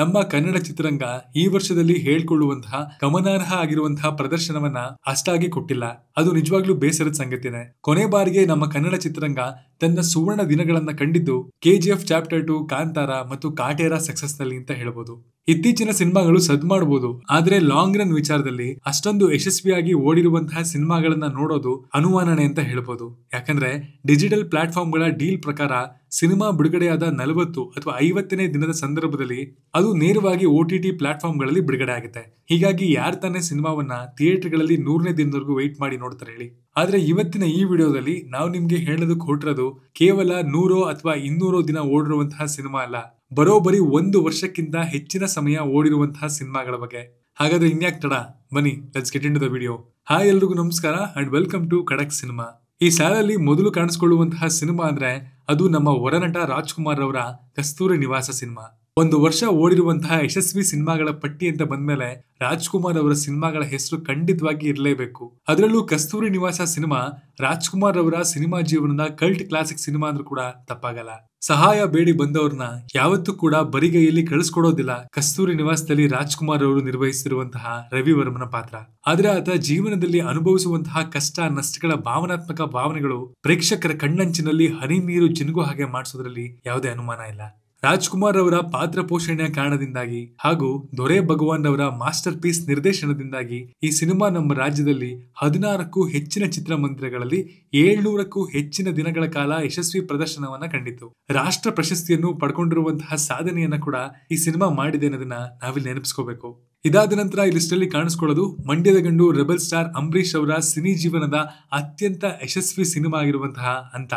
ನಮ್ಮ ಕನ್ನಡ ಚಿತ್ರರಂಗ ಈ ವರ್ಷದಲ್ಲಿ ಹೇಳ್ಕೊಳ್ಳುವಂತಹ ಗಮನಾರ್ಹ ಆಗಿರುವಂತಹ ಪ್ರದರ್ಶನವನ್ನ ಅಷ್ಟಾಗಿ ಕೊಟ್ಟಿಲ್ಲ ಅದು ನಿಜವಾಗ್ಲೂ ಬೇಸರದ ಸಂಗತಿನೇ ಕೊನೆ ಬಾರಿಗೆ ನಮ್ಮ ಕನ್ನಡ ಚಿತ್ರರಂಗ ತನ್ನ ಸುವರ್ಣ ದಿನಗಳನ್ನ ಕಂಡಿದ್ದು ಕೆಜಿಎಫ್ ಚಾಪ್ಟರ್ ಟು ಕಾಂತಾರ ಮತ್ತು ಕಾಟೇರ ಸಕ್ಸಸ್ ನಲ್ಲಿ ಅಂತ ಹೇಳಬಹುದು ಇತ್ತೀಚಿನ ಸಿನಿಮಾಗಳು ಸದ್ ಮಾಡಬಹುದು ಆದ್ರೆ ಲಾಂಗ್ ರನ್ ವಿಚಾರದಲ್ಲಿ ಅಷ್ಟೊಂದು ಯಶಸ್ವಿಯಾಗಿ ಓಡಿರುವಂತಹ ಸಿನಿಮಾಗಳನ್ನ ನೋಡೋದು ಅನುಮಾನನೆ ಅಂತ ಹೇಳ್ಬೋದು ಯಾಕಂದ್ರೆ ಡಿಜಿಟಲ್ ಪ್ಲಾಟ್ಫಾರ್ಮ್ಗಳ ಡೀಲ್ ಪ್ರಕಾರ ಸಿನಿಮಾ ಬಿಡುಗಡೆಯಾದ ನಲವತ್ತು ಅಥವಾ ಐವತ್ತನೇ ದಿನದ ಸಂದರ್ಭದಲ್ಲಿ ಅದು ನೇರವಾಗಿ ಒ ಟಿ ಟಿ ಪ್ಲಾಟ್ಫಾರ್ಮ್ಗಳಲ್ಲಿ ಬಿಡುಗಡೆ ಆಗುತ್ತೆ ಹೀಗಾಗಿ ಯಾರು ತಾನೇ ಸಿನಿಮಾವನ್ನ ಥಿಯೇಟರ್ಗಳಲ್ಲಿ ನೂರನೇ ದಿನದವರೆಗೂ ವೆಯ್ಟ್ ಮಾಡಿ ನೋಡ್ತಾರೆ ಹೇಳಿ ಆದ್ರೆ ಇವತ್ತಿನ ಈ ವಿಡಿಯೋದಲ್ಲಿ ನಾವು ನಿಮ್ಗೆ ಹೇಳೋದಕ್ಕೆ ಹೊರಟಿರೋದು ಕೇವಲ ನೂರೋ ಅಥವಾ ಇನ್ನೂರೋ ದಿನ ಓಡಿರುವಂತಹ ಸಿನಿಮಾ ಅಲ್ಲ ಬರೋಬರಿ ಒಂದು ವರ್ಷಕ್ಕಿಂತ ಹೆಚ್ಚಿನ ಸಮಯ ಓಡಿರುವಂತಹ ಸಿನಿಮಾಗಳ ಬಗ್ಗೆ ಹಾಗಾದ್ರೆ ಇನ್ಯಾಕ್ ತಡ ಬನ್ನಿ let's get in the video hi ಎಲ್ರಿಗೂ ನಮಸ್ಕಾರ and welcome to Kadak cinema ಈ ಸಾಲಲ್ಲಿ ಮೊದಲು ಕಾಣಿಸ್ಕೊಳ್ಳುವಂತಹ ಸಿನಿಮಾ ಅಂದ್ರೆ ಅದು ನಮ್ಮ ಹೊರನಟ ರಾಜ್ಕುಮಾರ್ ಅವರ ಕಸ್ತೂರಿ ನಿವಾಸ ಸಿನಿಮಾ ಒಂದು ವರ್ಷ ಓಡಿರುವಂತಹ ಯಶಸ್ವಿ ಸಿನಿಮಾಗಳ ಪಟ್ಟಿ ಅಂತ ಬಂದ್ಮೇಲೆ ರಾಜ್ಕುಮಾರ್ ಅವರ ಸಿನಿಮಾಗಳ ಹೆಸರು ಖಂಡಿತವಾಗಿ ಇರಲೇಬೇಕು ಅದರಲ್ಲೂ ಕಸ್ತೂರಿ ನಿವಾಸ ಸಿನಿಮಾ ರಾಜ್ಕುಮಾರ್ ಅವರ ಸಿನಿಮಾ ಜೀವನದ ಕಲ್ಟ್ ಕ್ಲಾಸಿಕ್ ಸಿನಿಮಾ ಅಂದ್ರೂ ಕೂಡ ತಪ್ಪಾಗಲ್ಲ ಸಹಾಯ ಬೇಡಿ ಬಂದವ್ರನ್ನ ಯಾವತ್ತೂ ಕೂಡ ಬರಿಗೈಯಲ್ಲಿ ಕಳಿಸ್ಕೊಡೋದಿಲ್ಲ ಕಸ್ತೂರಿ ನಿವಾಸದಲ್ಲಿ ರಾಜ್ಕುಮಾರ್ ಅವರು ನಿರ್ವಹಿಸಿರುವಂತಹ ರವಿವರ್ಮನ ಪಾತ್ರ ಆದ್ರೆ ಆತ ಜೀವನದಲ್ಲಿ ಅನುಭವಿಸುವಂತಹ ಕಷ್ಟ ನಷ್ಟಗಳ ಭಾವನಾತ್ಮಕ ಭಾವನೆಗಳು ಪ್ರೇಕ್ಷಕರ ಕಣ್ಣಂಚಿನಲ್ಲಿ ಹನಿ ನೀರು ಜಿನಗು ಹಾಗೆ ಮಾಡಿಸೋದ್ರಲ್ಲಿ ಯಾವುದೇ ಅನುಮಾನ ಇಲ್ಲ ರಾಜ್ಕುಮಾರ್ ಅವರ ಪಾತ್ರ ಪೋಷಣೆಯ ಕಾರಣದಿಂದಾಗಿ ಹಾಗೂ ದೊರೆ ಭಗವಾನ್ ಅವರ ಮಾಸ್ಟರ್ ಪೀಸ್ ನಿರ್ದೇಶನದಿಂದಾಗಿ ಈ ಸಿನಿಮಾ ನಮ್ಮ ರಾಜ್ಯದಲ್ಲಿ ಹದಿನಾರಕ್ಕೂ ಹೆಚ್ಚಿನ ಚಿತ್ರಮಂದಿರಗಳಲ್ಲಿ ಏಳ್ನೂರಕ್ಕೂ ಹೆಚ್ಚಿನ ದಿನಗಳ ಕಾಲ ಯಶಸ್ವಿ ಪ್ರದರ್ಶನವನ್ನ ಕಂಡಿತು ರಾಷ್ಟ್ರ ಪ್ರಶಸ್ತಿಯನ್ನು ಪಡ್ಕೊಂಡಿರುವಂತಹ ಸಾಧನೆಯನ್ನ ಕೂಡ ಈ ಸಿನಿಮಾ ಮಾಡಿದೆ ಅನ್ನೋದನ್ನ ನಾವಿಲ್ಲಿ ನೆನಪಿಸ್ಕೋಬೇಕು ಇದಾದ ನಂತರ ಈ ಲಿಸ್ಟಲ್ಲಿ ಕಾಣಿಸ್ಕೊಳ್ಳೋದು ಮಂಡ್ಯದ ಗಂಡು ರೆಬಲ್ ಸ್ಟಾರ್ ಅಂಬರೀಶ್ ಅವರ ಸಿನಿ ಜೀವನದ ಅತ್ಯಂತ ಯಶಸ್ವಿ ಸಿನಿಮಾ ಆಗಿರುವಂತಹ ಅಂತ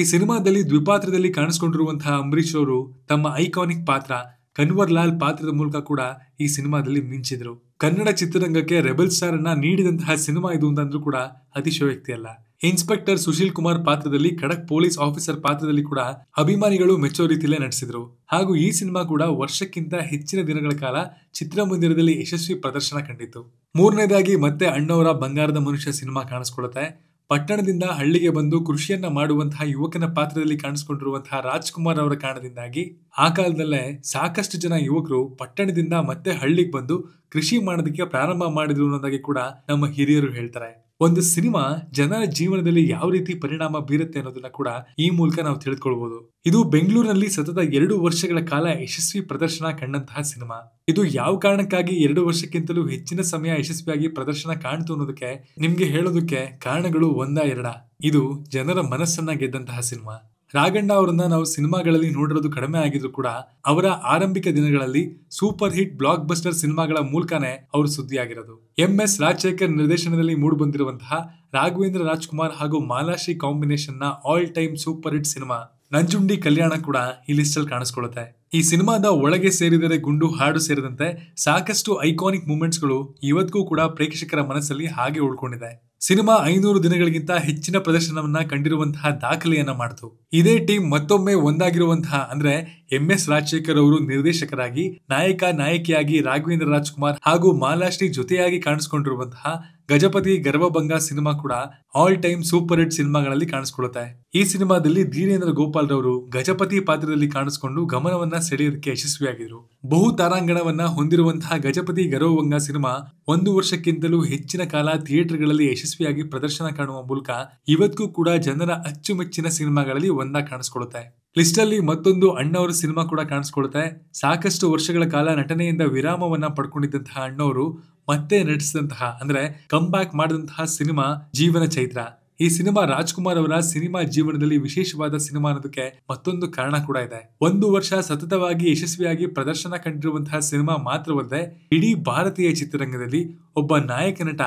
ಈ ಸಿನಿಮಾದಲ್ಲಿ ದ್ವಿಪಾತ್ರದಲ್ಲಿ ಕಾಣಿಸ್ಕೊಂಡಿರುವಂತಹ ಅಂಬರೀಶ್ ಅವರು ತಮ್ಮ ಐಕಾನಿಕ್ ಪಾತ್ರ ಕನ್ವರ್ ಲಾಲ್ ಪಾತ್ರದ ಮೂಲಕ ಕೂಡ ಈ ಸಿನಿಮಾದಲ್ಲಿ ಮಿಂಚಿದ್ರು ಕನ್ನಡ ಚಿತ್ರರಂಗಕ್ಕೆ ರೆಬಲ್ ಸ್ಟಾರ್ ಅನ್ನ ನೀಡಿದಂತಹ ಸಿನಿಮಾ ಇದು ಅಂತಂದ್ರೂ ಕೂಡ ಅತಿಶಯೋಕ್ತಿ ಅಲ್ಲ ಇನ್ಸ್ಪೆಕ್ಟರ್ ಸುಶೀಲ್ ಕುಮಾರ್ ಪಾತ್ರದಲ್ಲಿ ಖಡಕ್ ಪೊಲೀಸ್ ಆಫೀಸರ್ ಪಾತ್ರದಲ್ಲಿ ಕೂಡ ಅಭಿಮಾನಿಗಳು ಮೆಚ್ಚೋ ರೀತಿಯಲ್ಲೇ ನಡೆಸಿದ್ರು ಹಾಗೂ ಈ ಸಿನಿಮಾ ಕೂಡ ವರ್ಷಕ್ಕಿಂತ ಹೆಚ್ಚಿನ ದಿನಗಳ ಕಾಲ ಚಿತ್ರಮಂದಿರದಲ್ಲಿ ಯಶಸ್ವಿ ಪ್ರದರ್ಶನ ಕಂಡಿತು ಮೂರನೇದಾಗಿ ಮತ್ತೆ ಅಣ್ಣವರ ಬಂಗಾರದ ಮನುಷ್ಯ ಸಿನಿಮಾ ಕಾಣಿಸ್ಕೊಳ್ಳುತ್ತೆ ಪಟ್ಟಣದಿಂದ ಹಳ್ಳಿಗೆ ಬಂದು ಕೃಷಿಯನ್ನ ಮಾಡುವಂತಹ ಯುವಕನ ಪಾತ್ರದಲ್ಲಿ ಕಾಣಿಸಿಕೊಂಡಿರುವಂತಹ ರಾಜ್ಕುಮಾರ್ ಅವರ ಕಾರಣದಿಂದಾಗಿ ಆ ಕಾಲದಲ್ಲೇ ಸಾಕಷ್ಟು ಜನ ಯುವಕರು ಪಟ್ಟಣದಿಂದ ಮತ್ತೆ ಹಳ್ಳಿಗೆ ಬಂದು ಕೃಷಿ ಮಾಡೋದಕ್ಕೆ ಪ್ರಾರಂಭ ಮಾಡಿದ್ರು ಅನ್ನೋದಾಗಿ ಕೂಡ ನಮ್ಮ ಹಿರಿಯರು ಹೇಳ್ತಾರೆ ಒಂದು ಸಿನಿಮಾ ಜನರ ಜೀವನದಲ್ಲಿ ಯಾವ ರೀತಿ ಪರಿಣಾಮ ಬೀರುತ್ತೆ ಅನ್ನೋದನ್ನ ಕೂಡ ಈ ಮೂಲಕ ನಾವು ತಿಳಿದುಕೊಳ್ಬಹುದು ಇದು ಬೆಂಗಳೂರಿನಲ್ಲಿ ಸತತ ಎರಡು ವರ್ಷಗಳ ಕಾಲ ಯಶಸ್ವಿ ಪ್ರದರ್ಶನ ಕಂಡಂತಹ ಸಿನಿಮಾ ಇದು ಯಾವ ಕಾರಣಕ್ಕಾಗಿ ಎರಡು ವರ್ಷಕ್ಕಿಂತಲೂ ಹೆಚ್ಚಿನ ಸಮಯ ಯಶಸ್ವಿಯಾಗಿ ಪ್ರದರ್ಶನ ಕಾಣ್ತು ಅನ್ನೋದಕ್ಕೆ ನಿಮ್ಗೆ ಹೇಳೋದಕ್ಕೆ ಕಾರಣಗಳು ಒಂದ ಎರಡ ಇದು ಜನರ ಮನಸ್ಸನ್ನ ಗೆದ್ದಂತಹ ಸಿನಿಮಾ ರಾಘಣ್ಣ ಅವರನ್ನ ನಾವು ಸಿನಿಮಾಗಳಲ್ಲಿ ನೋಡಿರೋದು ಕಡಿಮೆ ಆಗಿದ್ರು ಕೂಡ ಅವರ ಆರಂಭಿಕ ದಿನಗಳಲ್ಲಿ ಸೂಪರ್ ಹಿಟ್ ಬ್ಲಾಕ್ ಬಸ್ಟರ್ ಸಿನಿಮಾಗಳ ಮೂಲಕನೇ ಅವರು ಸುದ್ದಿಯಾಗಿರೋದು ಎಂ ಎಸ್ ರಾಜಶೇಖರ್ ನಿರ್ದೇಶನದಲ್ಲಿ ಬಂದಿರುವಂತಹ ರಾಘವೇಂದ್ರ ರಾಜ್ಕುಮಾರ್ ಹಾಗೂ ಮಾಲಾಶ್ರೀ ಕಾಂಬಿನೇಷನ್ನ all time super hit cinema Nanjundi Kalyana ಕೂಡ ಈ ಲಿಸ್ಟ್ ಅಲ್ಲಿ ಕಾಣಿಸ್ಕೊಳ್ಳುತ್ತೆ ಈ ಸಿನಿಮಾದ ಒಳಗೆ ಸೇರಿದರೆ ಗುಂಡು ಹಾಡು ಸೇರಿದಂತೆ ಸಾಕಷ್ಟು ಐಕಾನಿಕ್ ಮೂಮೆಂಟ್ಸ್ಗಳು ಇವತ್ತಿಗೂ ಕೂಡ ಪ್ರೇಕ್ಷಕರ ಮನಸ್ಸಲ್ಲಿ ಹಾಗೆ ಉಳ್ಕೊಂಡಿದೆ ಸಿನಿಮಾ ಐನೂರು ದಿನಗಳಿಗಿಂತ ಹೆಚ್ಚಿನ ಪ್ರದರ್ಶನವನ್ನ ಕಂಡಿರುವಂತಹ ದಾಖಲೆಯನ್ನ ಮಾಡಿತು ಇದೇ ಟೀಮ್ ಮತ್ತೊಮ್ಮೆ ಒಂದಾಗಿರುವಂತಹ ಅಂದ್ರೆ ಎಂ ಎಸ್ ರಾಜಶೇಖರ್ ಅವರು ನಿರ್ದೇಶಕರಾಗಿ ನಾಯಕ ನಾಯಕಿಯಾಗಿ ರಾಘವೇಂದ್ರ ರಾಜ್ಕುಮಾರ್ ಹಾಗೂ ಮಾಲಾಶ್ರೀ ಜೊತೆಯಾಗಿ ಕಾಣಿಸಿಕೊಂಡಿರುವಂತಹ ಗಜಪತಿ ಗರ್ವಭಂಗ ಸಿನಿಮಾ ಕೂಡ ಆಲ್ ಟೈಮ್ ಸೂಪರ್ ಹಿಟ್ ಸಿನಿಮಾಗಳಲ್ಲಿ ಕಾಣಿಸ್ಕೊಳ್ಳುತ್ತೆ ಈ ಸಿನಿಮಾದಲ್ಲಿ ಧೀರೇಂದ್ರ ಗೋಪಾಲ್ ರವರು ಗಜಪತಿ ಪಾತ್ರದಲ್ಲಿ ಕಾಣಿಸಿಕೊಂಡು ಗಮನವನ್ನ ಸೆಳೆಯೋದಕ್ಕೆ ಯಶಸ್ವಿಯಾಗಿದ್ರು ಬಹು ತಾರಾಂಗಣವನ್ನ ಹೊಂದಿರುವಂತಹ ಗಜಪತಿ ಗರ್ವಭಂಗ ಸಿನಿಮಾ ಒಂದು ವರ್ಷಕ್ಕಿಂತಲೂ ಹೆಚ್ಚಿನ ಕಾಲ ಥಿಯೇಟರ್ಗಳಲ್ಲಿ ಯಶಸ್ವಿ ಯಶಸ್ವಿಯಾಗಿ ಪ್ರದರ್ಶನ ಕಾಣುವ ಮೂಲಕ ಇವತ್ತಿಗೂ ಕೂಡ ಜನರ ಅಚ್ಚುಮೆಚ್ಚಿನ ಸಿನಿಮಾಗಳಲ್ಲಿ ಒಂದ ಕಾಣಿಸ್ಕೊಳ್ಳುತ್ತೆ ಲಿಸ್ಟ್ ಅಲ್ಲಿ ಮತ್ತೊಂದು ಅಣ್ಣವರ ಸಿನಿಮಾ ಕೂಡ ಕಾಣಿಸ್ಕೊಳುತ್ತೆ ಸಾಕಷ್ಟು ವರ್ಷಗಳ ಕಾಲ ನಟನೆಯಿಂದ ವಿರಾಮವನ್ನ ಪಡ್ಕೊಂಡಿದ್ದಂತಹ ಅಣ್ಣವರು ಮತ್ತೆ ನಟಿಸಿದಂತಹ ಅಂದ್ರೆ ಕಮ್ ಬ್ಯಾಕ್ ಮಾಡಿದಂತಹ ಸಿನಿಮಾ ಜೀವನ ಚೈತ್ರ ಈ ಸಿನಿಮಾ ರಾಜ್ಕುಮಾರ್ ಅವರ ಸಿನಿಮಾ ಜೀವನದಲ್ಲಿ ವಿಶೇಷವಾದ ಸಿನಿಮಾ ಅನ್ನೋದಕ್ಕೆ ಮತ್ತೊಂದು ಕಾರಣ ಕೂಡ ಇದೆ ಒಂದು ವರ್ಷ ಸತತವಾಗಿ ಯಶಸ್ವಿಯಾಗಿ ಪ್ರದರ್ಶನ ಕಂಡಿರುವಂತಹ ಸಿನಿಮಾ ಮಾತ್ರವಲ್ಲದೆ ಇಡೀ ಭಾರತೀಯ ಚಿತ್ರರಂಗದಲ್ಲಿ ಒಬ್ಬ ನಾಯಕ ನಟ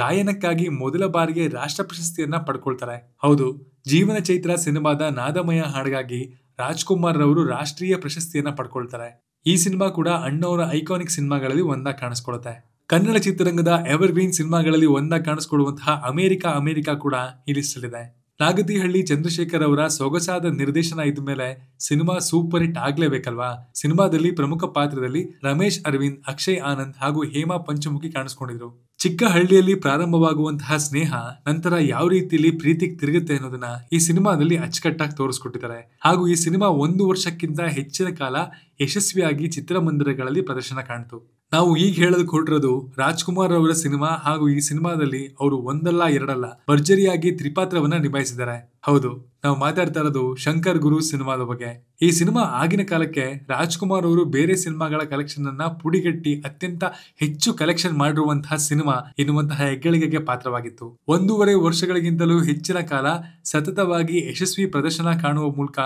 ಗಾಯನಕ್ಕಾಗಿ ಮೊದಲ ಬಾರಿಗೆ ರಾಷ್ಟ್ರ ಪ್ರಶಸ್ತಿಯನ್ನ ಪಡ್ಕೊಳ್ತಾರೆ ಹೌದು ಜೀವನ ಚೈತ್ರ ಸಿನಿಮಾದ ನಾದಮಯ ಹಾಡಿಗಾಗಿ ರಾಜ್ಕುಮಾರ್ ರವರು ರಾಷ್ಟ್ರೀಯ ಪ್ರಶಸ್ತಿಯನ್ನ ಪಡ್ಕೊಳ್ತಾರೆ ಈ ಸಿನಿಮಾ ಕೂಡ ಅಣ್ಣವರ ಐಕಾನಿಕ್ ಸಿನಿಮಾಗಳಲ್ಲಿ ಒಂದ ಕಾಣಿಸ್ಕೊಳುತ್ತೆ ಕನ್ನಡ ಚಿತ್ರರಂಗದ ಎವರ್ಗ್ರೀನ್ ಸಿನಿಮಾಗಳಲ್ಲಿ ಒಂದ ಕಾಣಿಸ್ಕೊಡುವಂತಹ ಅಮೆರಿಕ ಅಮೆರಿಕ ಕೂಡ ಈ ನಾಗತಿಹಳ್ಳಿ ಚಂದ್ರಶೇಖರ್ ಅವರ ಸೊಗಸಾದ ನಿರ್ದೇಶನ ಇದ್ದ ಮೇಲೆ ಸಿನಿಮಾ ಸೂಪರ್ ಹಿಟ್ ಆಗ್ಲೇಬೇಕಲ್ವಾ ಸಿನಿಮಾದಲ್ಲಿ ಪ್ರಮುಖ ಪಾತ್ರದಲ್ಲಿ ರಮೇಶ್ ಅರವಿಂದ್ ಅಕ್ಷಯ್ ಆನಂದ್ ಹಾಗೂ ಹೇಮಾ ಪಂಚಮುಖಿ ಕಾಣಿಸ್ಕೊಂಡಿದ್ರು ಚಿಕ್ಕ ಹಳ್ಳಿಯಲ್ಲಿ ಪ್ರಾರಂಭವಾಗುವಂತಹ ಸ್ನೇಹ ನಂತರ ಯಾವ ರೀತಿಯಲ್ಲಿ ಪ್ರೀತಿ ತಿರುಗುತ್ತೆ ಅನ್ನೋದನ್ನ ಈ ಸಿನಿಮಾದಲ್ಲಿ ಅಚ್ಚುಕಟ್ಟಾಗಿ ತೋರಿಸ್ಕೊಟ್ಟಿದ್ದಾರೆ ಹಾಗೂ ಈ ಸಿನಿಮಾ ಒಂದು ವರ್ಷಕ್ಕಿಂತ ಹೆಚ್ಚಿನ ಕಾಲ ಯಶಸ್ವಿಯಾಗಿ ಚಿತ್ರಮಂದಿರಗಳಲ್ಲಿ ಪ್ರದರ್ಶನ ಕಾಣ್ತು ನಾವು ಈಗ ಹೇಳಲು ಕೊಟ್ಟಿರೋದು ರಾಜ್ಕುಮಾರ್ ಅವರ ಸಿನಿಮಾ ಹಾಗೂ ಈ ಸಿನಿಮಾದಲ್ಲಿ ಅವರು ಒಂದಲ್ಲ ಎರಡಲ್ಲ ಭರ್ಜರಿಯಾಗಿ ತ್ರಿಪಾತ್ರವನ್ನ ನಿಭಾಯಿಸಿದ್ದಾರೆ ಹೌದು ನಾವು ಮಾತಾಡ್ತಾ ಇರೋದು ಶಂಕರ್ ಗುರು ಸಿನಿಮಾದ ಬಗ್ಗೆ ಈ ಸಿನಿಮಾ ಆಗಿನ ಕಾಲಕ್ಕೆ ರಾಜ್ಕುಮಾರ್ ಅವರು ಬೇರೆ ಸಿನಿಮಾಗಳ ಕಲೆಕ್ಷನ್ ಅನ್ನ ಪುಡಿಗಟ್ಟಿ ಅತ್ಯಂತ ಹೆಚ್ಚು ಕಲೆಕ್ಷನ್ ಮಾಡಿರುವಂತಹ ಸಿನಿಮಾ ಎನ್ನುವಂತಹ ಹೆಗ್ಗಳಿಗೆ ಪಾತ್ರವಾಗಿತ್ತು ಒಂದೂವರೆ ವರ್ಷಗಳಿಗಿಂತಲೂ ಹೆಚ್ಚಿನ ಕಾಲ ಸತತವಾಗಿ ಯಶಸ್ವಿ ಪ್ರದರ್ಶನ ಕಾಣುವ ಮೂಲಕ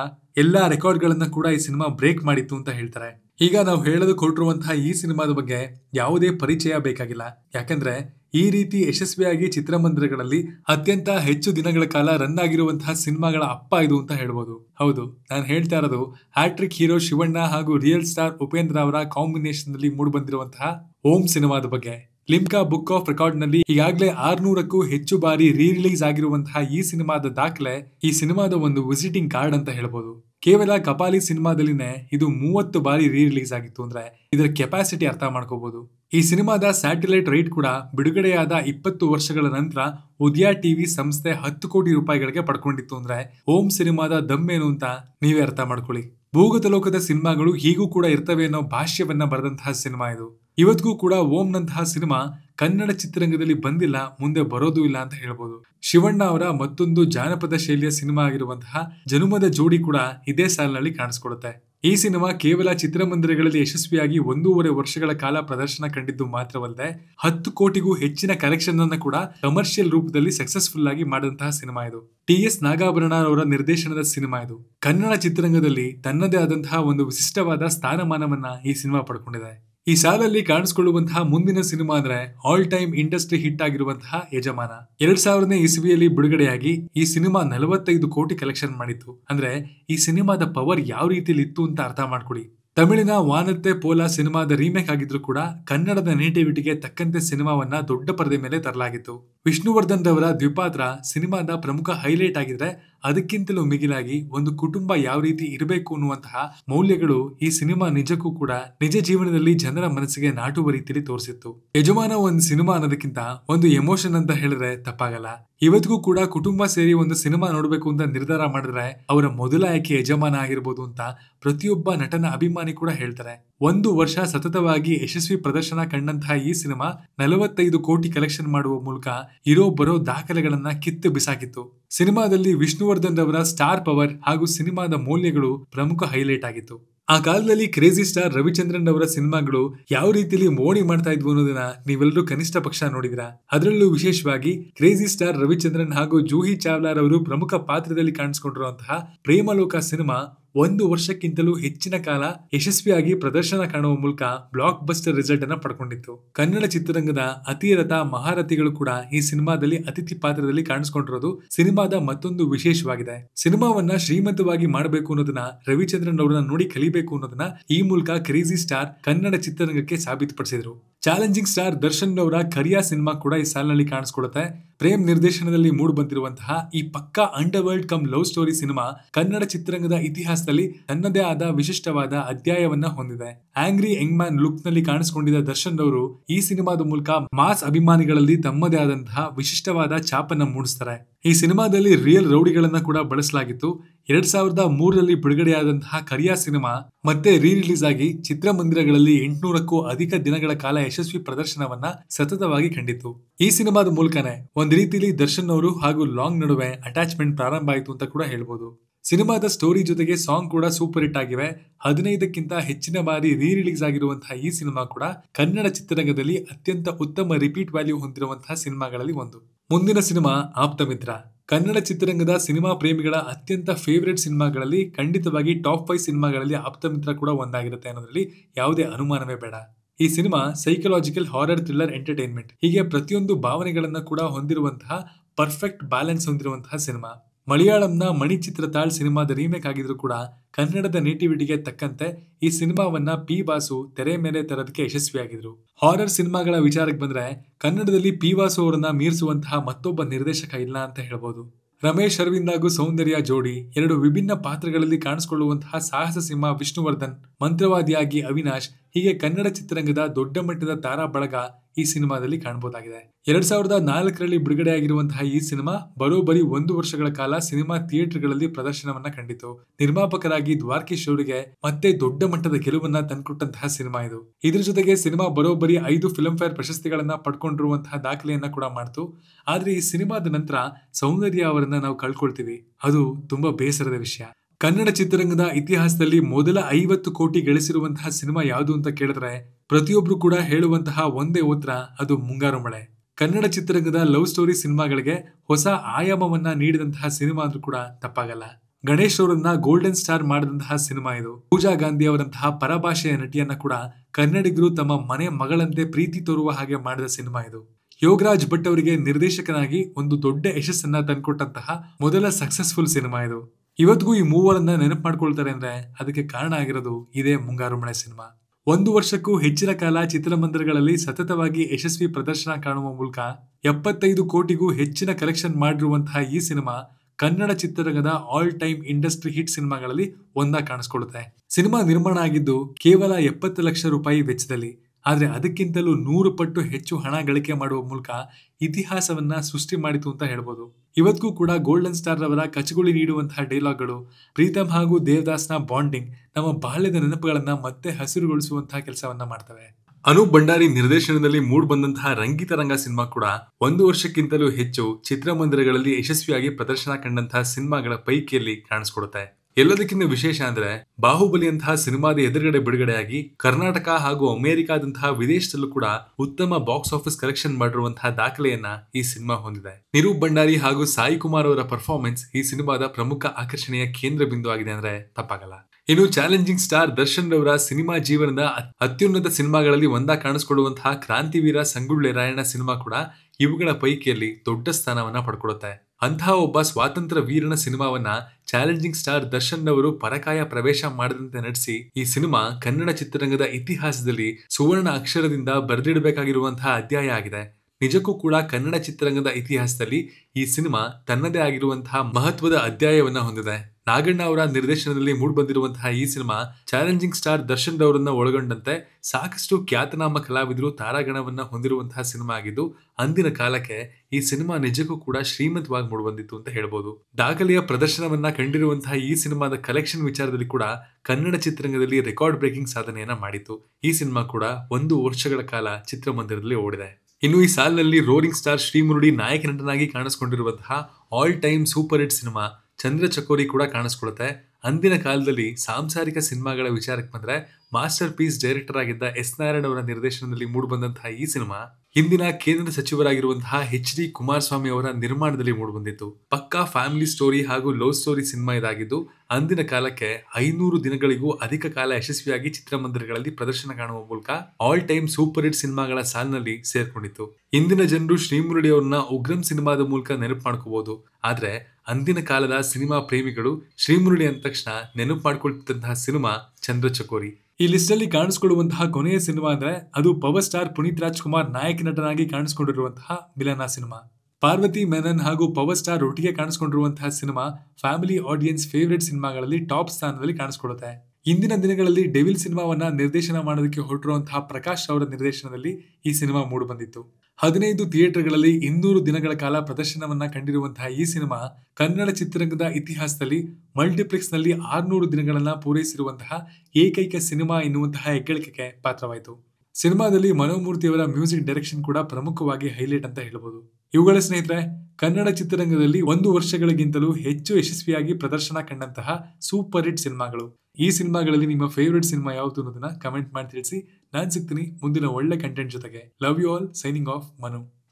ಎಲ್ಲಾ ರೆಕಾರ್ಡ್ಗಳನ್ನ ಕೂಡ ಈ ಸಿನಿಮಾ ಬ್ರೇಕ್ ಮಾಡಿತ್ತು ಅಂತ ಹೇಳ್ತಾರೆ ಈಗ ನಾವು ಹೇಳಲು ಕೊಟ್ಟಿರುವಂತಹ ಈ ಸಿನಿಮಾದ ಬಗ್ಗೆ ಯಾವುದೇ ಪರಿಚಯ ಬೇಕಾಗಿಲ್ಲ ಯಾಕಂದ್ರೆ ಈ ರೀತಿ ಯಶಸ್ವಿಯಾಗಿ ಚಿತ್ರಮಂದಿರಗಳಲ್ಲಿ ಅತ್ಯಂತ ಹೆಚ್ಚು ದಿನಗಳ ಕಾಲ ರನ್ ಆಗಿರುವಂತಹ ಸಿನಿಮಾಗಳ ಅಪ್ಪ ಇದು ಅಂತ ಹೇಳ್ಬೋದು ಹೌದು ನಾನು ಹೇಳ್ತಾ ಇರೋದು ಹ್ಯಾಟ್ರಿಕ್ ಹೀರೋ ಶಿವಣ್ಣ ಹಾಗೂ ರಿಯಲ್ ಸ್ಟಾರ್ ಉಪೇಂದ್ರ ಅವರ ಕಾಂಬಿನೇಷನ್ ನಲ್ಲಿ ಮೂಡಿಬಂದಿರುವಂತಹ ಓಂ ಸಿನಿಮಾದ ಬಗ್ಗೆ ಲಿಮ್ಕಾ ಬುಕ್ ಆಫ್ ರೆಕಾರ್ಡ್ ನಲ್ಲಿ ಈಗಾಗಲೇ ಆರ್ನೂರಕ್ಕೂ ಹೆಚ್ಚು ಬಾರಿ ರೀ ರಿಲೀಸ್ ಆಗಿರುವಂತಹ ಈ ಸಿನಿಮಾದ ದಾಖಲೆ ಈ ಸಿನಿಮಾದ ಒಂದು ವಿಸಿಟಿಂಗ್ ಕಾರ್ಡ್ ಅಂತ ಹೇಳ್ಬೋದು ಕೇವಲ ಕಪಾಲಿ ಸಿನಿಮಾದಲ್ಲಿನೇ ಇದು ಮೂವತ್ತು ಬಾರಿ ರೀ ರಿಲೀಸ್ ಆಗಿತ್ತು ಅಂದ್ರೆ ಇದರ ಕೆಪಾಸಿಟಿ ಅರ್ಥ ಮಾಡ್ಕೋಬಹುದು ಈ ಸಿನಿಮಾದ ಸ್ಯಾಟಲೈಟ್ ರೈಟ್ ಕೂಡ ಬಿಡುಗಡೆಯಾದ ಇಪ್ಪತ್ತು ವರ್ಷಗಳ ನಂತರ ಉದಯ ಟಿವಿ ಸಂಸ್ಥೆ ಹತ್ತು ಕೋಟಿ ರೂಪಾಯಿಗಳಿಗೆ ಪಡ್ಕೊಂಡಿತ್ತು ಅಂದ್ರೆ ಓಂ ಸಿನಿಮಾದ ದಮ್ ಏನು ಅಂತ ನೀವೇ ಅರ್ಥ ಮಾಡ್ಕೊಳ್ಳಿ ಭೂಗತ ಲೋಕದ ಸಿನಿಮಾಗಳು ಹೀಗೂ ಕೂಡ ಇರ್ತವೆ ಅನ್ನೋ ಭಾಷ್ಯವನ್ನ ಬರೆದಂತಹ ಸಿನಿಮಾ ಇದು ಇವತ್ತಿಗೂ ಕೂಡ ಓಂನಂತಹ ಸಿನಿಮಾ ಕನ್ನಡ ಚಿತ್ರರಂಗದಲ್ಲಿ ಬಂದಿಲ್ಲ ಮುಂದೆ ಬರೋದು ಇಲ್ಲ ಅಂತ ಹೇಳ್ಬೋದು ಶಿವಣ್ಣ ಅವರ ಮತ್ತೊಂದು ಜಾನಪದ ಶೈಲಿಯ ಸಿನಿಮಾ ಆಗಿರುವಂತಹ ಜನುಮದ ಜೋಡಿ ಕೂಡ ಇದೇ ಸಾಲಿನಲ್ಲಿ ಕಾಣಿಸ್ಕೊಡುತ್ತೆ ಈ ಸಿನಿಮಾ ಕೇವಲ ಚಿತ್ರಮಂದಿರಗಳಲ್ಲಿ ಯಶಸ್ವಿಯಾಗಿ ಒಂದೂವರೆ ವರ್ಷಗಳ ಕಾಲ ಪ್ರದರ್ಶನ ಕಂಡಿದ್ದು ಮಾತ್ರವಲ್ಲದೆ ಹತ್ತು ಕೋಟಿಗೂ ಹೆಚ್ಚಿನ ಕಲೆಕ್ಷನ್ ಅನ್ನು ಕೂಡ ಕಮರ್ಷಿಯಲ್ ರೂಪದಲ್ಲಿ ಸಕ್ಸಸ್ಫುಲ್ ಆಗಿ ಮಾಡಿದಂತಹ ಸಿನಿಮಾ ಇದು ಟಿ ಎಸ್ ನಾಗಾಭರಣ ಅವರ ನಿರ್ದೇಶನದ ಸಿನಿಮಾ ಇದು ಕನ್ನಡ ಚಿತ್ರರಂಗದಲ್ಲಿ ತನ್ನದೇ ಆದಂತಹ ಒಂದು ವಿಶಿಷ್ಟವಾದ ಸ್ಥಾನಮಾನವನ್ನ ಈ ಸಿನಿಮಾ ಪಡ್ಕೊಂಡಿದೆ ಈ ಸಾಲಲ್ಲಿ ಕಾಣಿಸಿಕೊಳ್ಳುವಂತಹ ಮುಂದಿನ ಸಿನಿಮಾ ಅಂದ್ರೆ ಆಲ್ ಟೈಮ್ ಇಂಡಸ್ಟ್ರಿ ಹಿಟ್ ಆಗಿರುವಂತಹ ಯಜಮಾನ ಎರಡ್ ಸಾವಿರನೇ ಇಸವಿಯಲ್ಲಿ ಬಿಡುಗಡೆಯಾಗಿ ಈ ಸಿನಿಮಾ ನಲವತ್ತೈದು ಕೋಟಿ ಕಲೆಕ್ಷನ್ ಮಾಡಿತ್ತು ಅಂದ್ರೆ ಈ ಸಿನಿಮಾದ ಪವರ್ ಯಾವ ರೀತಿಯಲ್ಲಿ ಇತ್ತು ಅಂತ ಅರ್ಥ ಮಾಡ್ಕೊಡಿ ತಮಿಳಿನ ವಾನತ್ತೆ ಪೋಲಾ ಸಿನಿಮಾದ ರೀಮೇಕ್ ಆಗಿದ್ರು ಕೂಡ ಕನ್ನಡದ ನೇಟಿವಿಟಿಗೆ ತಕ್ಕಂತೆ ಸಿನಿಮಾವನ್ನ ದೊಡ್ಡ ಪರದೆ ಮೇಲೆ ತರಲಾಗಿತ್ತು ವಿಷ್ಣುವರ್ಧನ್ ರವರ ದ್ವಿಪಾತ್ರ ಸಿನಿಮಾದ ಪ್ರಮುಖ ಹೈಲೈಟ್ ಆಗಿದ್ರೆ ಅದಕ್ಕಿಂತಲೂ ಮಿಗಿಲಾಗಿ ಒಂದು ಕುಟುಂಬ ಯಾವ ರೀತಿ ಇರಬೇಕು ಅನ್ನುವಂತಹ ಮೌಲ್ಯಗಳು ಈ ಸಿನಿಮಾ ನಿಜಕ್ಕೂ ಕೂಡ ನಿಜ ಜೀವನದಲ್ಲಿ ಜನರ ಮನಸ್ಸಿಗೆ ನಾಟುವ ರೀತಿಯಲ್ಲಿ ತೋರಿಸಿತ್ತು ಯಜಮಾನ ಒಂದು ಸಿನಿಮಾ ಅನ್ನೋದಕ್ಕಿಂತ ಒಂದು ಎಮೋಷನ್ ಅಂತ ಹೇಳಿದ್ರೆ ತಪ್ಪಾಗಲ್ಲ ಇವತ್ತಿಗೂ ಕೂಡ ಕುಟುಂಬ ಸೇರಿ ಒಂದು ಸಿನಿಮಾ ನೋಡಬೇಕು ಅಂತ ನಿರ್ಧಾರ ಮಾಡಿದ್ರೆ ಅವರ ಮೊದಲ ಆಯ್ಕೆ ಯಜಮಾನ ಆಗಿರ್ಬೋದು ಅಂತ ಪ್ರತಿಯೊಬ್ಬ ನಟನ ಅಭಿಮಾನಿ ಕೂಡ ಹೇಳ್ತಾರೆ ಒಂದು ವರ್ಷ ಸತತವಾಗಿ ಯಶಸ್ವಿ ಪ್ರದರ್ಶನ ಕಂಡಂತಹ ಈ ಸಿನಿಮಾ ನಲವತ್ತೈದು ಕೋಟಿ ಕಲೆಕ್ಷನ್ ಮಾಡುವ ಮೂಲಕ ಇರೋ ಬರೋ ದಾಖಲೆಗಳನ್ನ ಕಿತ್ತು ಬಿಸಾಕಿತ್ತು ಸಿನಿಮಾದಲ್ಲಿ ವಿಷ್ಣುವರ್ಧನ್ ರವರ ಸ್ಟಾರ್ ಪವರ್ ಹಾಗೂ ಸಿನಿಮಾದ ಮೌಲ್ಯಗಳು ಪ್ರಮುಖ ಹೈಲೈಟ್ ಆಗಿತ್ತು ಆ ಕಾಲದಲ್ಲಿ ಕ್ರೇಜಿ ಸ್ಟಾರ್ ರವಿಚಂದ್ರನ್ ಅವರ ಸಿನಿಮಾಗಳು ಯಾವ ರೀತಿಯಲ್ಲಿ ಮೋಡಿ ಮಾಡ್ತಾ ಇದ್ವು ಅನ್ನೋದನ್ನ ನೀವೆಲ್ಲರೂ ಕನಿಷ್ಠ ಪಕ್ಷ ನೋಡಿದ್ರ ಅದರಲ್ಲೂ ವಿಶೇಷವಾಗಿ ಕ್ರೇಜಿ ಸ್ಟಾರ್ ರವಿಚಂದ್ರನ್ ಹಾಗೂ ಜೂಹಿ ಚಾವ್ಲಾರ್ ಅವರು ಪ್ರಮುಖ ಪಾತ್ರದಲ್ಲಿ ಕಾಣಿಸಿಕೊಂಡಿರುವಂತಹ ಪ್ರೇಮಲೋಕ ಸಿನಿಮಾ ಒಂದು ವರ್ಷಕ್ಕಿಂತಲೂ ಹೆಚ್ಚಿನ ಕಾಲ ಯಶಸ್ವಿಯಾಗಿ ಪ್ರದರ್ಶನ ಕಾಣುವ ಮೂಲಕ ಬ್ಲಾಕ್ ಬಸ್ಟರ್ ರಿಸಲ್ಟ್ ಅನ್ನು ಪಡ್ಕೊಂಡಿತ್ತು ಕನ್ನಡ ಚಿತ್ರರಂಗದ ಅತಿರಥ ಮಹಾರಥಿಗಳು ಕೂಡ ಈ ಸಿನಿಮಾದಲ್ಲಿ ಅತಿಥಿ ಪಾತ್ರದಲ್ಲಿ ಕಾಣಿಸ್ಕೊಂಡಿರೋದು ಸಿನಿಮಾದ ಮತ್ತೊಂದು ವಿಶೇಷವಾಗಿದೆ ಸಿನಿಮಾವನ್ನ ಶ್ರೀಮಂತವಾಗಿ ಮಾಡಬೇಕು ಅನ್ನೋದನ್ನ ರವಿಚಂದ್ರನ್ ಅವರನ್ನ ನೋಡಿ ಕಲಿಬೇಕು ಅನ್ನೋದನ್ನ ಈ ಮೂಲಕ ಕ್ರೇಜಿ ಸ್ಟಾರ್ ಕನ್ನಡ ಚಿತ್ರರಂಗಕ್ಕೆ ಸಾಬೀತುಪಡಿಸಿದರು ಚಾಲೆಂಜಿಂಗ್ ಸ್ಟಾರ್ ದರ್ಶನ್ ಅವರ ಕರಿಯಾ ಸಿನಿಮಾ ಕೂಡ ಈ ಸಾಲಿನಲ್ಲಿ ಕಾಣಿಸ್ಕೊಡುತ್ತೆ ಪ್ರೇಮ್ ನಿರ್ದೇಶನದಲ್ಲಿ ಮೂಡ್ ಬಂದಿರುವಂತಹ ಈ ಪಕ್ಕಾ underworld come love story cinema Kannada ಚಿತ್ರರಂಗದ ಇತಿಹಾಸದಲ್ಲಿ ತನ್ನದೇ ಆದ ವಿಶಿಷ್ಟವಾದ ಅಧ್ಯಾಯವನ್ನ ಹೊಂದಿದೆ ಆಂಗ್ರಿ ಯಂಗ್ ಮ್ಯಾನ್ ಲುಕ್ ನಲ್ಲಿ ಕಾಣಿಸಿಕೊಂಡಿದ್ದ ದರ್ಶನ್ ಅವರು ಈ ಸಿನಿಮಾದ ಮೂಲಕ ಮಾಸ್ ಅಭಿಮಾನಿಗಳಲ್ಲಿ ತಮ್ಮದೇ ಆದಂತಹ ವಿಶಿಷ್ಟವಾದ ಛಾಪನ್ನ ಮೂಡಿಸ್ತಾರೆ ಈ ಸಿನಿಮಾದಲ್ಲಿ ರಿಯಲ್ ರೌಡಿಗಳನ್ನ ಕೂಡ ಬಳಸಲಾಗಿತ್ತು ಎರಡ್ ಸಾವಿರದ ಮೂರರಲ್ಲಿ ಬಿಡುಗಡೆಯಾದಂತಹ ಕರಿಯಾ ಸಿನಿಮಾ ಮತ್ತೆ ರೀ ರಿಲೀಸ್ ಆಗಿ ಚಿತ್ರಮಂದಿರಗಳಲ್ಲಿ ಎಂಟುನೂರಕ್ಕೂ ಅಧಿಕ ದಿನಗಳ ಕಾಲ ಯಶಸ್ವಿ ಪ್ರದರ್ಶನವನ್ನ ಸತತವಾಗಿ ಕಂಡಿತು ಈ ಸಿನಿಮಾದ ಮೂಲಕನೇ ಒಂದ್ ರೀತಿಯಲ್ಲಿ ದರ್ಶನ್ ಅವರು ಹಾಗೂ ಲಾಂಗ್ ನಡುವೆ ಅಟ್ಯಾಚ್ಮೆಂಟ್ ಪ್ರಾರಂಭ ಆಯಿತು ಅಂತ ಕೂಡ ಹೇಳ್ಬೋದು ಸಿನಿಮಾದ ಸ್ಟೋರಿ ಜೊತೆಗೆ ಸಾಂಗ್ ಕೂಡ ಸೂಪರ್ ಹಿಟ್ ಆಗಿವೆ ಹದಿನೈದಕ್ಕಿಂತ ಹೆಚ್ಚಿನ ಬಾರಿ ರೀ ರಿಲೀಸ್ ಆಗಿರುವಂತಹ ಈ ಸಿನಿಮಾ ಕೂಡ ಕನ್ನಡ ಚಿತ್ರರಂಗದಲ್ಲಿ ಅತ್ಯಂತ ಉತ್ತಮ ರಿಪೀಟ್ ವ್ಯಾಲ್ಯೂ ಹೊಂದಿರುವಂತಹ ಸಿನಿಮಾಗಳಲ್ಲಿ ಒಂದು ಮುಂದಿನ ಸಿನಿಮಾ ಆಪ್ತ ಮಿತ್ರ ಕನ್ನಡ ಚಿತ್ರರಂಗದ ಸಿನಿಮಾ ಪ್ರೇಮಿಗಳ ಅತ್ಯಂತ ಫೇವ್ರೇಟ್ ಸಿನಿಮಾಗಳಲ್ಲಿ ಖಂಡಿತವಾಗಿ ಟಾಪ್ ಫೈವ್ ಸಿನಿಮಾಗಳಲ್ಲಿ ಆಪ್ತಮಿತ್ರ ಕೂಡ ಒಂದಾಗಿರುತ್ತೆ ಅನ್ನೋದರಲ್ಲಿ ಯಾವುದೇ ಅನುಮಾನವೇ ಬೇಡ ಈ cinema psychological horror thriller entertainment ಹೀಗೆ ಪ್ರತಿಯೊಂದು ಭಾವನೆಗಳನ್ನು ಕೂಡ ಹೊಂದಿರುವಂತಹ ಪರ್ಫೆಕ್ಟ್ ಬ್ಯಾಲೆನ್ಸ್ ಹೊಂದಿರುವಂತಹ ಸಿನಿಮಾ ಮಲಯಾಳಂನ ಮಣಿ ತಾಳ್ ಸಿನಿಮಾದ ರೀಮೇಕ್ ಆಗಿದ್ರು ಕೂಡ ಕನ್ನಡದ ನೇಟಿವಿಟಿಗೆ ತಕ್ಕಂತೆ ಈ ಸಿನಿಮಾವನ್ನ ಪಿ ವಾಸು ತೆರೆ ಮೇಲೆ ತರೋದಕ್ಕೆ ಯಶಸ್ವಿಯಾಗಿದ್ರು ಹಾರರ್ ಸಿನಿಮಾಗಳ ವಿಚಾರಕ್ಕೆ ಬಂದ್ರೆ ಕನ್ನಡದಲ್ಲಿ ಪಿ ವಾಸು ಅವರನ್ನ ಮೀರಿಸುವಂತಹ ಮತ್ತೊಬ್ಬ ನಿರ್ದೇಶಕ ಇಲ್ಲ ಅಂತ ಹೇಳ್ಬೋದು ರಮೇಶ್ ಅರವಿಂದ್ ಹಾಗೂ ಸೌಂದರ್ಯ ಜೋಡಿ ಎರಡು ವಿಭಿನ್ನ ಪಾತ್ರಗಳಲ್ಲಿ ಕಾಣಿಸಿಕೊಳ್ಳುವಂತಹ ಸಾಹಸ ಸಿಂಹ ವಿಷ್ಣುವರ್ಧನ್ ಮಂತ್ರವಾದಿಯಾಗಿ ಅವಿನಾಶ್ ಹೀಗೆ ಕನ್ನಡ ಚಿತ್ರರಂಗದ ದೊಡ್ಡ ಮಟ್ಟದ ತಾರಾ ಬಳಗ ಈ ಸಿನಿಮಾದಲ್ಲಿ ಕಾಣಬಹುದಾಗಿದೆ ಎರಡ್ ಸಾವಿರದ ನಾಲ್ಕರಲ್ಲಿ ಆಗಿರುವಂತಹ ಈ ಸಿನಿಮಾ ಬರೋಬ್ಬರಿ ಒಂದು ವರ್ಷಗಳ ಕಾಲ ಸಿನಿಮಾ ಥಿಯೇಟರ್ಗಳಲ್ಲಿ ಪ್ರದರ್ಶನವನ್ನ ಕಂಡಿತು ನಿರ್ಮಾಪಕರಾಗಿ ದ್ವಾರಕೇಶ್ ಅವರಿಗೆ ಮತ್ತೆ ದೊಡ್ಡ ಮಟ್ಟದ ಗೆಲುವನ್ನ ತಂದುಕೊಟ್ಟಂತಹ ಸಿನಿಮಾ ಇದು ಇದ್ರ ಜೊತೆಗೆ ಸಿನಿಮಾ ಬರೋಬ್ಬರಿ ಐದು ಫಿಲಂ ಫೇರ್ ಪ್ರಶಸ್ತಿಗಳನ್ನ ಪಡ್ಕೊಂಡಿರುವಂತಹ ದಾಖಲೆಯನ್ನ ಕೂಡ ಮಾಡ್ತು ಆದ್ರೆ ಈ ಸಿನಿಮಾದ ನಂತರ ಸೌಂದರ್ಯ ಅವರನ್ನ ನಾವು ಕಳ್ಕೊಳ್ತೀವಿ ಅದು ತುಂಬಾ ಬೇಸರದ ವಿಷಯ ಕನ್ನಡ ಚಿತ್ರರಂಗದ ಇತಿಹಾಸದಲ್ಲಿ ಮೊದಲ ಐವತ್ತು ಕೋಟಿ ಗಳಿಸಿರುವಂತಹ ಸಿನಿಮಾ ಯಾವುದು ಅಂತ ಕೇಳಿದ್ರೆ ಪ್ರತಿಯೊಬ್ರು ಕೂಡ ಹೇಳುವಂತಹ ಒಂದೇ ಉತ್ತರ ಅದು ಮುಂಗಾರು ಮಳೆ ಕನ್ನಡ ಚಿತ್ರರಂಗದ ಲವ್ ಸ್ಟೋರಿ ಸಿನಿಮಾಗಳಿಗೆ ಹೊಸ ಆಯಾಮವನ್ನ ನೀಡಿದಂತಹ ಸಿನಿಮಾ ಅಂದ್ರೂ ಕೂಡ ತಪ್ಪಾಗಲ್ಲ ಗಣೇಶ್ ಅವರನ್ನ ಗೋಲ್ಡನ್ ಸ್ಟಾರ್ ಮಾಡಿದಂತಹ ಸಿನಿಮಾ ಇದು ಪೂಜಾ ಗಾಂಧಿ ಅವರಂತಹ ಪರಭಾಷೆಯ ನಟಿಯನ್ನ ಕೂಡ ಕನ್ನಡಿಗರು ತಮ್ಮ ಮನೆ ಮಗಳಂತೆ ಪ್ರೀತಿ ತೋರುವ ಹಾಗೆ ಮಾಡಿದ ಸಿನಿಮಾ ಇದು ಯೋಗರಾಜ್ ಭಟ್ ಅವರಿಗೆ ನಿರ್ದೇಶಕನಾಗಿ ಒಂದು ದೊಡ್ಡ ಯಶಸ್ಸನ್ನ ತಂದುಕೊಟ್ಟಂತಹ ಮೊದಲ ಸಕ್ಸಸ್ಫುಲ್ ಸಿನಿಮಾ ಇದು ಇವತ್ತಿಗೂ ಈ ಮೂವರನ್ನ ನೆನಪು ಮಾಡ್ಕೊಳ್ತಾರೆ ಅಂದ್ರೆ ಅದಕ್ಕೆ ಕಾರಣ ಆಗಿರೋದು ಇದೇ ಮುಂಗಾರು ಮಳೆ ಸಿನಿಮಾ ಒಂದು ವರ್ಷಕ್ಕೂ ಹೆಚ್ಚಿನ ಕಾಲ ಚಿತ್ರಮಂದಿರಗಳಲ್ಲಿ ಸತತವಾಗಿ ಯಶಸ್ವಿ ಪ್ರದರ್ಶನ ಕಾಣುವ ಮೂಲಕ ಎಪ್ಪತ್ತೈದು ಕೋಟಿಗೂ ಹೆಚ್ಚಿನ ಕಲೆಕ್ಷನ್ ಮಾಡಿರುವಂತಹ ಈ ಸಿನಿಮಾ ಕನ್ನಡ ಚಿತ್ರರಂಗದ ಆಲ್ ಟೈಮ್ ಇಂಡಸ್ಟ್ರಿ ಹಿಟ್ ಸಿನಿಮಾಗಳಲ್ಲಿ ಒಂದಾಗಿ ಕಾಣಿಸ್ಕೊಳ್ಳುತ್ತೆ ಸಿನಿಮಾ ನಿರ್ಮಾಣ ಆಗಿದ್ದು ಕೇವಲ ಎಪ್ಪತ್ತು ಲಕ್ಷ ರೂಪಾಯಿ ವೆಚ್ಚದಲ್ಲಿ ಆದರೆ ಅದಕ್ಕಿಂತಲೂ ನೂರು ಪಟ್ಟು ಹೆಚ್ಚು ಹಣ ಗಳಿಕೆ ಮಾಡುವ ಮೂಲಕ ಇತಿಹಾಸವನ್ನ ಸೃಷ್ಟಿ ಮಾಡಿತು ಅಂತ ಹೇಳ್ಬೋದು ಇವತ್ತಿಗೂ ಕೂಡ ಗೋಲ್ಡನ್ ಸ್ಟಾರ್ ಅವರ ಕಚಗುಳಿ ನೀಡುವಂತಹ ಡೈಲಾಗ್ಗಳು ಪ್ರೀತಮ್ ಹಾಗೂ ದೇವದಾಸ್ನ ಬಾಂಡಿಂಗ್ ನಮ್ಮ ಬಾಲ್ಯದ ನೆನಪುಗಳನ್ನ ಮತ್ತೆ ಹಸಿರುಗೊಳಿಸುವಂತಹ ಕೆಲಸವನ್ನ ಮಾಡ್ತವೆ ಅನೂಪ್ ಭಂಡಾರಿ ನಿರ್ದೇಶನದಲ್ಲಿ ಮೂಡ್ ಬಂದಂತಹ ರಂಗಿತ ರಂಗ ಸಿನಿಮಾ ಕೂಡ ಒಂದು ವರ್ಷಕ್ಕಿಂತಲೂ ಹೆಚ್ಚು ಚಿತ್ರಮಂದಿರಗಳಲ್ಲಿ ಯಶಸ್ವಿಯಾಗಿ ಪ್ರದರ್ಶನ ಕಂಡಂತಹ ಸಿನಿಮಾಗಳ ಪೈಕಿಯಲ್ಲಿ ಕಾಣಿಸ್ಕೊಡುತ್ತೆ ಎಲ್ಲದಕ್ಕಿಂತ ವಿಶೇಷ ಅಂದ್ರೆ ಬಾಹುಬಲಿಯಂತಹ ಸಿನಿಮಾದ ಎದುರುಗಡೆ ಬಿಡುಗಡೆಯಾಗಿ ಕರ್ನಾಟಕ ಹಾಗೂ ಅಮೆರಿಕಾದಂತಹ ವಿದೇಶದಲ್ಲೂ ಕೂಡ ಉತ್ತಮ ಬಾಕ್ಸ್ ಆಫೀಸ್ ಕಲೆಕ್ಷನ್ ಮಾಡಿರುವಂತಹ ದಾಖಲೆಯನ್ನ ಈ ಸಿನಿಮಾ ಹೊಂದಿದೆ ನಿರೂಪ್ ಭಂಡಾರಿ ಹಾಗೂ ಸಾಯಿ ಕುಮಾರ್ ಅವರ ಪರ್ಫಾರ್ಮೆನ್ಸ್ ಈ ಸಿನಿಮಾದ ಪ್ರಮುಖ ಆಕರ್ಷಣೆಯ ಕೇಂದ್ರ ಬಿಂದು ಆಗಿದೆ ಅಂದ್ರೆ ತಪ್ಪಾಗಲ್ಲ ಇನ್ನು ಚಾಲೆಂಜಿಂಗ್ ಸ್ಟಾರ್ ದರ್ಶನ್ ರವರ ಸಿನಿಮಾ ಜೀವನದ ಅತ್ಯುನ್ನತ ಸಿನಿಮಾಗಳಲ್ಲಿ ಒಂದ ಕಾಣಿಸ್ಕೊಳ್ಳುವಂತಹ ಕ್ರಾಂತಿವೀರ ಸಂಗೊಳ್ಳಿ ರಾಯಣ್ಣ ಸಿನಿಮಾ ಕೂಡ ಇವುಗಳ ಪೈಕಿಯಲ್ಲಿ ದೊಡ್ಡ ಸ್ಥಾನವನ್ನ ಪಡ್ಕೊಳ್ಳುತ್ತೆ ಅಂತಹ ಒಬ್ಬ ಸ್ವಾತಂತ್ರ್ಯ ವೀರನ ಸಿನಿಮಾವನ್ನ ಚಾಲೆಂಜಿಂಗ್ ಸ್ಟಾರ್ ದರ್ಶನ್ ಅವರು ಪರಕಾಯ ಪ್ರವೇಶ ಮಾಡದಂತೆ ನಡೆಸಿ ಈ ಸಿನಿಮಾ ಕನ್ನಡ ಚಿತ್ರರಂಗದ ಇತಿಹಾಸದಲ್ಲಿ ಸುವರ್ಣ ಅಕ್ಷರದಿಂದ ಬರೆದಿಡಬೇಕಾಗಿರುವಂತಹ ಅಧ್ಯಾಯ ಆಗಿದೆ ನಿಜಕ್ಕೂ ಕೂಡ ಕನ್ನಡ ಚಿತ್ರರಂಗದ ಇತಿಹಾಸದಲ್ಲಿ ಈ ಸಿನಿಮಾ ತನ್ನದೇ ಆಗಿರುವಂತಹ ಮಹತ್ವದ ಅಧ್ಯಾಯವನ್ನ ಹೊಂದಿದೆ ನಾಗಣ್ಣ ಅವರ ನಿರ್ದೇಶನದಲ್ಲಿ ಬಂದಿರುವಂತಹ ಈ ಸಿನಿಮಾ ಚಾಲೆಂಜಿಂಗ್ ಸ್ಟಾರ್ ದರ್ಶನ್ ಅವರನ್ನ ಒಳಗೊಂಡಂತೆ ಸಾಕಷ್ಟು ಖ್ಯಾತನಾಮ ಕಲಾವಿದರು ತಾರಾಗಣವನ್ನ ಹೊಂದಿರುವಂತಹ ಸಿನಿಮಾ ಆಗಿದ್ದು ಅಂದಿನ ಕಾಲಕ್ಕೆ ಈ ಸಿನಿಮಾ ನಿಜಕ್ಕೂ ಕೂಡ ಶ್ರೀಮಂತವಾಗಿ ಮೂಡಬಂದಿತ್ತು ಅಂತ ಹೇಳ್ಬೋದು ದಾಖಲೆಯ ಪ್ರದರ್ಶನವನ್ನ ಕಂಡಿರುವಂತಹ ಈ ಸಿನಿಮಾದ ಕಲೆಕ್ಷನ್ ವಿಚಾರದಲ್ಲಿ ಕೂಡ ಕನ್ನಡ ಚಿತ್ರರಂಗದಲ್ಲಿ ರೆಕಾರ್ಡ್ ಬ್ರೇಕಿಂಗ್ ಸಾಧನೆಯನ್ನ ಮಾಡಿತ್ತು ಈ ಸಿನಿಮಾ ಕೂಡ ಒಂದು ವರ್ಷಗಳ ಕಾಲ ಚಿತ್ರಮಂದಿರದಲ್ಲಿ ಓಡಿದೆ ಇನ್ನು ಈ ಸಾಲಿನಲ್ಲಿ ರೋರಿಂಗ್ ಸ್ಟಾರ್ ಶ್ರೀಮುರುಡಿ ನಾಯಕ ನಟನಾಗಿ ಕಾಣಿಸಿಕೊಂಡಿರುವಂತಹ all time super hit cinema Chandra Chakori ಕೂಡ ಕಾಣಿಸ್ಕೊಳುತ್ತೆ ಅಂದಿನ ಕಾಲದಲ್ಲಿ ಸಾಂಸಾರಿಕ ಸಿನಿಮಾಗಳ ವಿಚಾರಕ್ಕೆ ಬಂದರೆ ಮಾಸ್ಟರ್ ಪೀಸ್ ಡೈರೆಕ್ಟರ್ ಆಗಿದ್ದ ಎಸ್ ನಾರಾಯಣ್ ಅವರ ನಿರ್ದೇಶನದಲ್ಲಿ ಮೂಡಿಬಂದಂತಹ ಈ ಸಿನಿಮಾ ಹಿಂದಿನ ಕೇಂದ್ರ ಸಚಿವರಾಗಿರುವಂತಹ ಎಚ್ ಡಿ ಕುಮಾರಸ್ವಾಮಿ ಅವರ ನಿರ್ಮಾಣದಲ್ಲಿ ಮೂಡಿಬಂದಿತ್ತು ಪಕ್ಕಾ ಫ್ಯಾಮಿಲಿ ಸ್ಟೋರಿ ಹಾಗೂ ಲವ್ ಸ್ಟೋರಿ ಸಿನಿಮಾ ಇದಾಗಿದ್ದು ಅಂದಿನ ಕಾಲಕ್ಕೆ ಐನೂರು ದಿನಗಳಿಗೂ ಅಧಿಕ ಕಾಲ ಯಶಸ್ವಿಯಾಗಿ ಚಿತ್ರಮಂದಿರಗಳಲ್ಲಿ ಪ್ರದರ್ಶನ ಕಾಣುವ ಮೂಲಕ ಆಲ್ ಟೈಮ್ ಸೂಪರ್ ಹಿಟ್ ಸಿನಿಮಾಗಳ ಸಾಲಿನಲ್ಲಿ ಸೇರ್ಕೊಂಡಿತ್ತು ಇಂದಿನ ಜನರು ಶ್ರೀಮುರಳಿ ಅವರನ್ನ ಉಗ್ರಂ ಸಿನಿಮಾದ ಮೂಲಕ ನೆನಪು ಮಾಡ್ಕೋಬಹುದು ಆದ್ರೆ ಅಂದಿನ ಕಾಲದ ಸಿನಿಮಾ ಪ್ರೇಮಿಗಳು ಶ್ರೀಮುರಳಿ ಅಂದ ತಕ್ಷಣ ನೆನಪು ಮಾಡ್ಕೊಳ್ತಿದ್ದಂತಹ ಸಿನಿಮಾ ಚಂದ್ರ ಚಕೋರಿ ಈ ಲಿಸ್ಟ್ ಅಲ್ಲಿ ಕಾಣಿಸ್ಕೊಳ್ಳುವಂತಹ ಕೊನೆಯ ಸಿನಿಮಾ ಅಂದ್ರೆ ಅದು ಪವರ್ ಸ್ಟಾರ್ ಪುನೀತ್ ರಾಜ್ಕುಮಾರ್ ನಾಯಕ ನಟನಾಗಿ ಕಾಣಿಸ್ಕೊಂಡಿರುವಂತಹ ಮಿಲನಾ ಸಿನಿಮಾ ಪಾರ್ವತಿ ಮೆನನ್ ಹಾಗೂ ಪವರ್ ಸ್ಟಾರ್ ಒಟ್ಟಿಗೆ ಕಾಣಿಸ್ಕೊಂಡಿರುವಂತಹ ಸಿನಿಮಾ ಫ್ಯಾಮಿಲಿ ಆಡಿಯನ್ಸ್ ಫೇವರೇಟ್ ಸಿನಿಮಾಗಳಲ್ಲಿ ಟಾಪ್ ಸ್ಥಾನದಲ್ಲಿ ಕಾಣಿಸ್ಕೊಳ್ಳುತ್ತೆ ಇಂದಿನ ದಿನಗಳಲ್ಲಿ ಡೆವಿಲ್ ಸಿನಿಮಾವನ್ನ ನಿರ್ದೇಶನ ಮಾಡೋದಕ್ಕೆ ಹೊರಟಿರುವಂತಹ ಪ್ರಕಾಶ್ ಅವರ ನಿರ್ದೇಶನದಲ್ಲಿ ಈ ಸಿನಿಮಾ ಬಂದಿತ್ತು ಹದಿನೈದು ಥಿಯೇಟರ್ಗಳಲ್ಲಿ ಇನ್ನೂರು ದಿನಗಳ ಕಾಲ ಪ್ರದರ್ಶನವನ್ನ ಕಂಡಿರುವಂತಹ ಈ ಸಿನಿಮಾ ಕನ್ನಡ ಚಿತ್ರರಂಗದ ಇತಿಹಾಸದಲ್ಲಿ ಮಲ್ಟಿಪ್ಲೆಕ್ಸ್ ನಲ್ಲಿ ಆರ್ನೂರು ದಿನಗಳನ್ನು ಪೂರೈಸಿರುವಂತಹ ಏಕೈಕ ಸಿನಿಮಾ ಎನ್ನುವಂತಹ ಹೆಗ್ಗಳಿಕೆಗೆ ಪಾತ್ರವಾಯಿತು ಸಿನಿಮಾದಲ್ಲಿ ಮನೋಮೂರ್ತಿಯವರ ಮ್ಯೂಸಿಕ್ ಡೈರೆಕ್ಷನ್ ಕೂಡ ಪ್ರಮುಖವಾಗಿ ಹೈಲೈಟ್ ಅಂತ ಹೇಳಬಹುದು ಇವುಗಳ ಸ್ನೇಹಿತರೆ ಕನ್ನಡ ಚಿತ್ರರಂಗದಲ್ಲಿ ಒಂದು ವರ್ಷಗಳಿಗಿಂತಲೂ ಹೆಚ್ಚು ಯಶಸ್ವಿಯಾಗಿ ಪ್ರದರ್ಶನ ಕಂಡಂತಹ ಸೂಪರ್ ಹಿಟ್ ಸಿನಿಮಾಗಳು ಈ ಸಿನಿಮಾಗಳಲ್ಲಿ ನಿಮ್ಮ ಫೇವ್ರೆಟ್ ಸಿನಿಮಾ ಯಾವುದು ಅನ್ನೋದನ್ನ ಕಮೆಂಟ್ ಮಾಡಿ ತಿಳಿಸಿ ನಾನು ಸಿಗ್ತೀನಿ ಮುಂದಿನ ಒಳ್ಳೆ ಕಂಟೆಂಟ್ ಜೊತೆಗೆ love you all signing off Manu